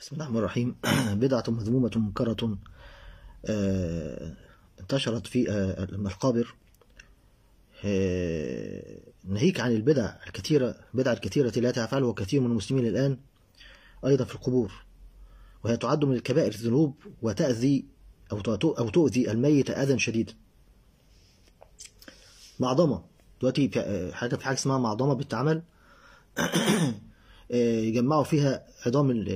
بسم الله الرحمن الرحيم بدعة مذمومة منكرة آه، انتشرت في آه، المقابر آه، ناهيك عن البدع الكثيرة بدع الكثيرة التي يفعلها كثير من المسلمين الآن أيضا في القبور وهي تعد من الكبائر الذنوب وتأذي أو تؤذي الميت أذى شديدا معضمة دلوقتي حاجة في حاجة اسمها معضمة بتتعمل آه، يجمعوا فيها عظام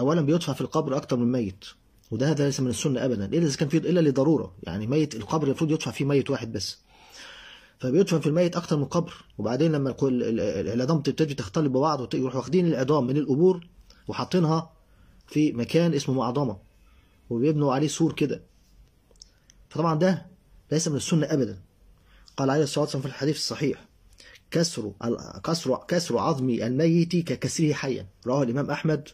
اولا بيدفع في القبر اكتر من ميت وده هذا ليس من السنه ابدا الا اذا كان في الا لضروره يعني ميت القبر المفروض يدفع فيه ميت واحد بس فبيدفن في الميت اكتر من قبر وبعدين لما العظام تبتدي تختلط ببعض ويروحوا واخدين العظام من القبور وحاطينها في مكان اسمه معظمه وبيبنوا عليه سور كده فطبعا ده ليس من السنه ابدا قال عليه الصلاه والسلام في الحديث الصحيح كسر كسر كسر عظم الميت ككسره حيا رواه الإمام أحمد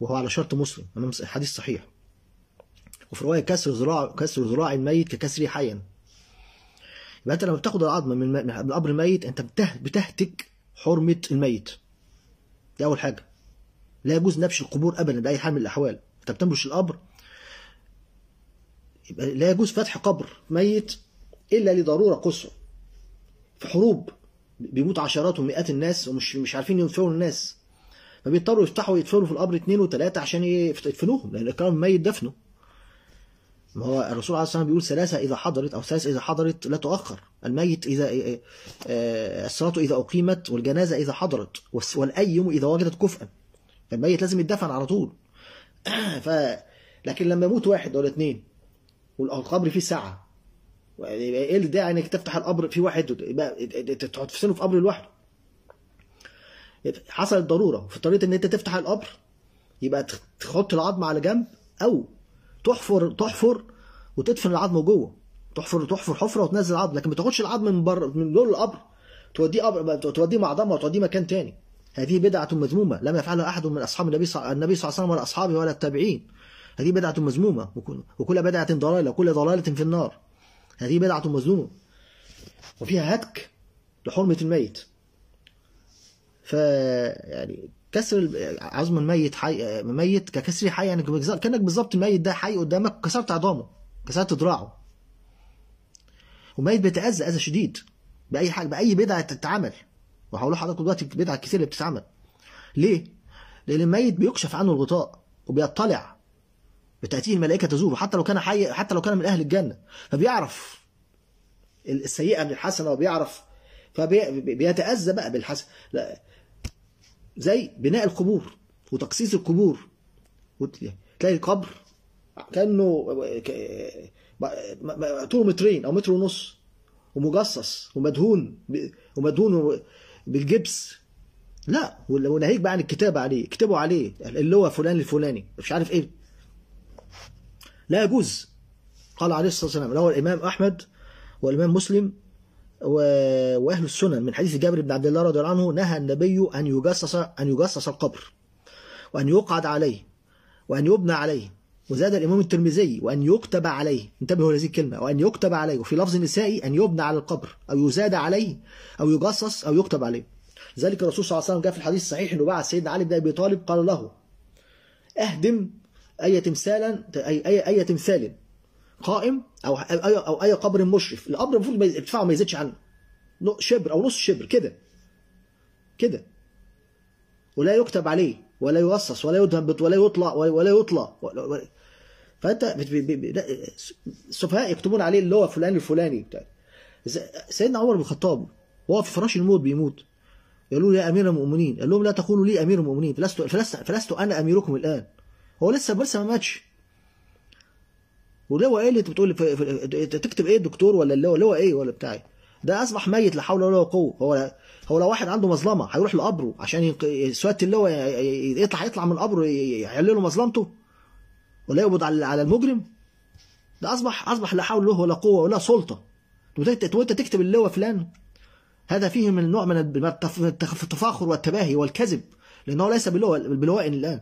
وهو على شرط مسلم حديث صحيح وفي رواية كسر ذراع كسر ذراع الميت ككسره حيا يبقى أنت لما بتاخد العظم من قبر الميت أنت بتهتك حرمة الميت دي أول حاجة لا يجوز نبش القبور أبدا بأي حال من الأحوال أنت بتنبش القبر يبقى لا يجوز فتح قبر ميت إلا لضرورة قصوى في حروب بيموت عشرات ومئات الناس ومش مش عارفين ينفعوا الناس فبيضطروا يفتحوا يدفنوا في القبر اثنين وثلاثه عشان يدفنوهم لان الكرام ميت دفنه ما هو الرسول عليه الصلاه والسلام بيقول ثلاثه اذا حضرت او ثلاثه اذا حضرت لا تؤخر الميت اذا آه، آه، الصلاه اذا اقيمت والجنازه اذا حضرت والايم اذا وجدت كفءا فالميت لازم يتدفن على طول ف لكن لما يموت واحد ولا اثنين والقبر فيه ساعه ايه اللي داعي انك تفتح القبر في واحد يبقى تفصله في قبر لوحده حصلت ضروره في طريقه ان انت تفتح القبر يبقى تحط العظم على جنب او تحفر تحفر وتدفن العظم جوه تحفر تحفر حفره وتنزل العظم لكن ما تاخدش العظم من بره من دول القبر توديه قبر توديه معضمه وتوديه مكان تاني هذه بدعه مذمومه لم يفعلها احد من اصحاب النبي النبي صلى الله عليه وسلم ولا اصحابه ولا التابعين هذه بدعه مذمومه وكل بدعه ضلاله وكل ضلاله في النار هذه بدعة مذمومة وفيها هتك لحرمة الميت ف يعني كسر عظم الميت حي ميت ككسر حي يعني كانك بالظبط الميت ده حي قدامك كسرت عظامه كسرت دراعه والميت بيتاذى اذى شديد باي حاجه باي بدعه تتعمل وهقول لحضرتك دلوقتي البدعه الكتير اللي بتتعمل ليه؟ لان الميت بيكشف عنه الغطاء وبيطلع بتاتيه الملائكة تزوره حتى لو كان حي حتى لو كان من أهل الجنة فبيعرف السيئة من الحسنة وبيعرف فبيتأذى بقى بالحسنة لا زي بناء القبور وتقسيس القبور تلاقي القبر كأنه طوله مترين أو متر ونص ومجصص ومدهون ومدهون بالجبس لا وناهيك بقى عن الكتابة عليه كتبوا عليه اللي هو فلان الفلاني مش عارف ايه لا يجوز قال عليه الصلاة والسلام لو الإمام أحمد والإمام مسلم وأهل السنن من حديث جابر بن عبد الله رضي الله عنه نهى النبي أن يجسس أن يجسس القبر وأن يقعد عليه وأن يبنى عليه وزاد الإمام الترمذي وأن يكتب عليه انتبهوا لهذه الكلمة وأن يكتب عليه وفي لفظ نسائي أن يبنى على القبر أو يزاد عليه أو يجسس أو يكتب عليه ذلك الرسول صلى الله عليه وسلم جاء في الحديث الصحيح أنه بعث سيدنا علي بن أبي طالب قال له أهدم أي تمثالا أي أي, أي تمثال قائم أو أي أو أي قبر مشرف القبر المفروض ارتفاعه ما يزيدش عنه شبر أو نص شبر كده كده ولا يكتب عليه ولا يوصص ولا يدهبط ولا يطلع ولا يطلع فانت السفهاء يكتبون عليه اللي هو فلان الفلاني بتاع سيدنا عمر بن الخطاب وهو في فراش الموت بيموت قالوا له يا امير المؤمنين قال لهم لا تقولوا لي امير المؤمنين فلست فلست فلست انا اميركم الان هو لسه بارسا ما ماتش ولواء ايه اللي انت بتقول تكتب ايه الدكتور ولا اللواء لواء ايه ولا بتاع ده اصبح ميت لا حول ولا قوه هو هو لو واحد عنده مظلمه هيروح لقبره عشان اللي اللواء يطلع يطلع من قبره يحل له مظلمته ولا يقبض على على المجرم ده اصبح اصبح لا حول له ولا قوه ولا سلطه وانت تكتب اللواء فلان هذا فيه من نوع من التفاخر والتباهي والكذب لانه ليس بلواء الان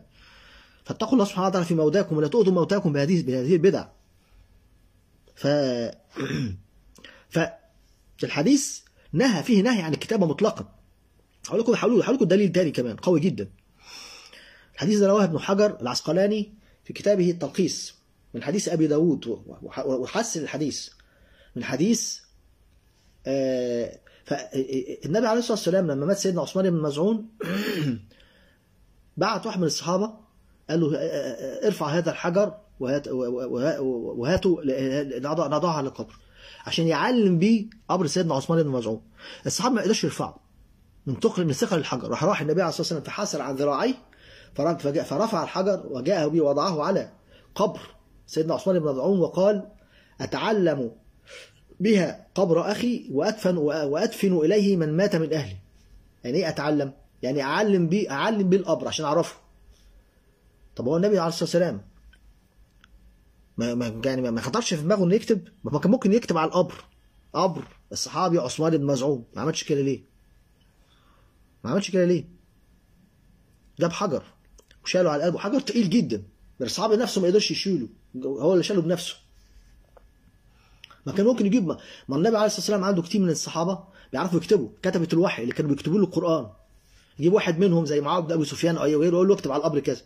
فاتقوا الله سبحانه وتعالى في موتاكم ولا تؤذوا موتاكم بهذه بهذه البدع ف فالحديث نهى فيه نهي عن الكتابه مطلقا هقول لكم هقول لكم دليل تاني كمان قوي جدا الحديث ده رواه ابن حجر العسقلاني في كتابه التلخيص من حديث ابي داود وحسن الحديث من حديث آه فالنبي عليه الصلاه والسلام لما مات سيدنا عثمان بن مزعون بعت واحد من الصحابه قال له ارفع هذا الحجر وهات وهاته نضعها القبر عشان يعلم بيه قبر سيدنا عثمان بن مزعوم الصحابه ما قدرش يرفعه من ثقل من ثقل الحجر راح راح النبي عليه الصلاه والسلام فحسر عن ذراعيه فرفع الحجر وجاء به وضعه على قبر سيدنا عثمان بن مزعوم وقال اتعلم بها قبر اخي وادفن وادفن اليه من مات من اهلي يعني ايه اتعلم يعني اعلم بيه اعلم بيه القبر عشان اعرفه طب هو النبي عليه الصلاه والسلام ما ما يعني ما خطرش في دماغه انه يكتب ما كان ممكن يكتب على القبر قبر الصحابي عثمان بن مزعوم ما عملش كده ليه؟ ما عملش كده ليه؟ جاب حجر وشاله على قلبه حجر تقيل جدا الصحابي نفسه ما يقدرش يشيله هو اللي شاله بنفسه ما كان ممكن يجيب ما, ما النبي عليه الصلاه والسلام عنده كتير من الصحابه بيعرفوا يكتبوا كتبه الوحي اللي كانوا بيكتبوا له القران يجيب واحد منهم زي معاويه بن ابي سفيان او غيره يقول له اكتب على القبر كذا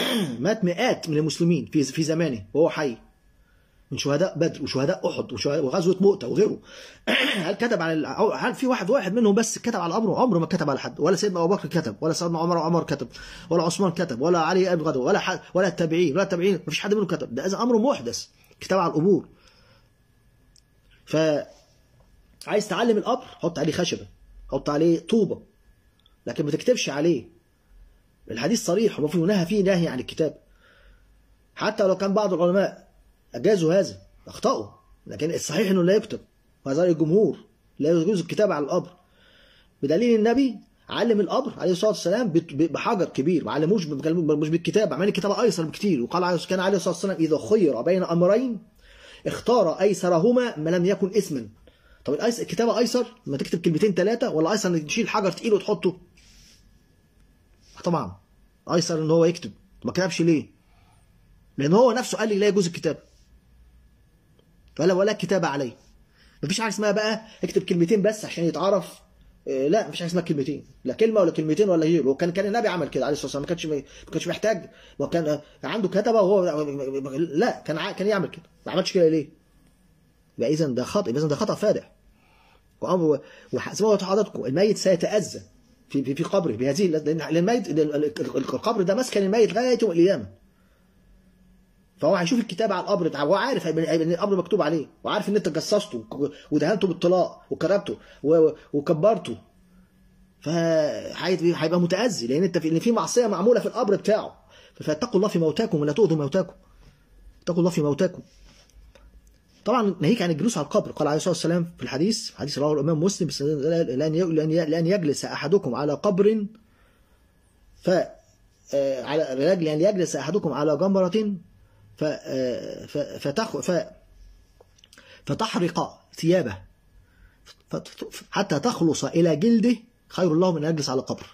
مات مئات من المسلمين في في زمانه وهو حي من شهداء بدر وشهداء احد وشهداء وغزوه مؤته وغيره هل كتب على هل في واحد واحد منهم بس كتب على امره عمره ما كتب على حد ولا سيدنا ابو بكر كتب ولا سيدنا عمر عمر كتب ولا عثمان كتب ولا علي ابي غدوه ولا حد ولا التابعين ولا التابعين ما فيش حد منهم كتب ده اذا امر محدث كتاب على القبور ف عايز تعلم القبر حط عليه خشبه حط عليه طوبه لكن ما تكتبش عليه الحديث صريح وفي نهى فيه نهي عن الكتاب حتى لو كان بعض العلماء أجازوا هذا أخطأوا لكن الصحيح أنه لا يكتب وهذا الجمهور لا يجوز الكتاب على القبر بدليل النبي علم القبر عليه الصلاه والسلام بحجر كبير ما علموش مش بالكتاب عمل الكتابه ايسر بكتير وقال كان عليه الصلاه والسلام اذا خير بين امرين اختار ايسرهما ما لم يكن اثما طب الكتابه ايسر ما تكتب كلمتين ثلاثه ولا ايسر انك تشيل حجر تقيل وتحطه طبعا ايسر ان هو يكتب ما كتبش ليه لان هو نفسه قال لي لا يجوز الكتابه فلا ولا كتابه عليه مفيش حاجه اسمها بقى اكتب كلمتين بس عشان يتعرف آه، لا مفيش حاجه اسمها كلمتين لا كلمه ولا كلمتين ولا هي وكان كان النبي عمل كده عليه الصلاه والسلام ما كانش ما كانش محتاج وكان آه، عنده كتبه وهو آه، لا كان كان يعمل كده ما عملش كده ليه؟ يبقى اذا ده خطا يبقى اذا ده خطا فادح وامر وحسبوا حضراتكم الميت سيتاذى في في, في قبره بهذه لأن الميت القبر ده مسكن الميت لغايه يوم القيامة فهو هيشوف الكتاب على القبر هو عارف ان القبر مكتوب عليه وعارف ان انت جصصته ودهنته بالطلاق وكربته وكبرته فهيبقى متأذي لان انت في في معصيه معموله في القبر بتاعه فاتقوا الله في موتاكم ولا تؤذوا موتاكم اتقوا الله في موتاكم طبعا ناهيك عن الجلوس على القبر قال عليه الصلاه والسلام في الحديث حديث رواه الامام مسلم لان يجلس احدكم على قبر ف آه، على لاجل ان يجلس احدكم على جمره ف آه، فتخ ف فتحرق ثيابه حتى تخلص الى جلده خير الله من ان يجلس على قبر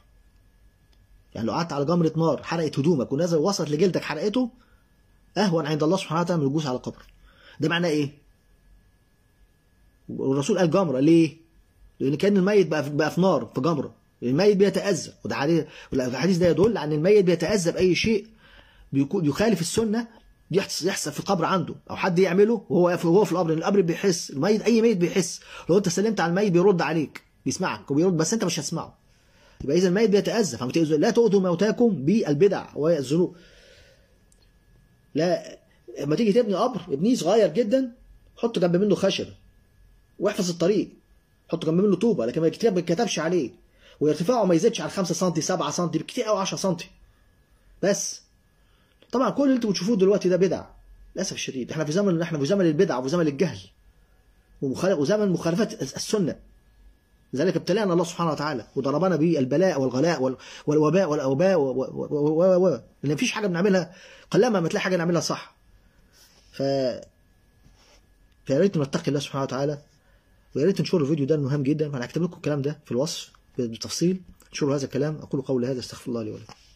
يعني لو قعدت على جمره نار حرقت هدومك ونزل وصلت لجلدك حرقته اهون عند الله سبحانه وتعالى من الجلوس على قبر ده معناه ايه والرسول قال جمره ليه لان كان الميت بقى بقى في نار في جمره يعني الميت بيتاذى وده الحديث ده يدل عن ان الميت بيتاذى باي شيء بيكون يخالف السنه يحصل في القبر عنده او حد يعمله وهو وهو في القبر لان القبر بيحس الميت اي ميت بيحس لو انت سلمت على الميت بيرد عليك بيسمعك وبيرد بس انت مش هتسمعه يبقى اذا الميت بيتاذى فما لا تؤذوا موتاكم بالبدع والذنوب لا لما تيجي تبني قبر ابنيه صغير جدا حط جنب منه خشب واحفظ الطريق حط جنب منه طوبه لكن ما يتكتبش عليه وارتفاعه ما يزيدش عن 5 سم 7 سم بالكتير قوي 10 سم بس طبعا كل اللي انتم بتشوفوه دلوقتي ده بدع للاسف الشديد احنا في زمن احنا في زمن البدع وفي زمن الجهل ومخالف وزمن مخالفه السنه لذلك ابتلانا الله سبحانه وتعالى وضربنا بالبلاء والغلاء والوباء والاوباء و و و و و و و و حاجه بنعملها و ما تلاقي حاجه نعملها صح ف فيا ريت نتقي الله سبحانه وتعالى ويا ريت تنشروا الفيديو ده مهم جدا انا هكتب لكم الكلام ده في الوصف بالتفصيل انشروا هذا الكلام اقول قولي هذا استغفر الله لي ولكم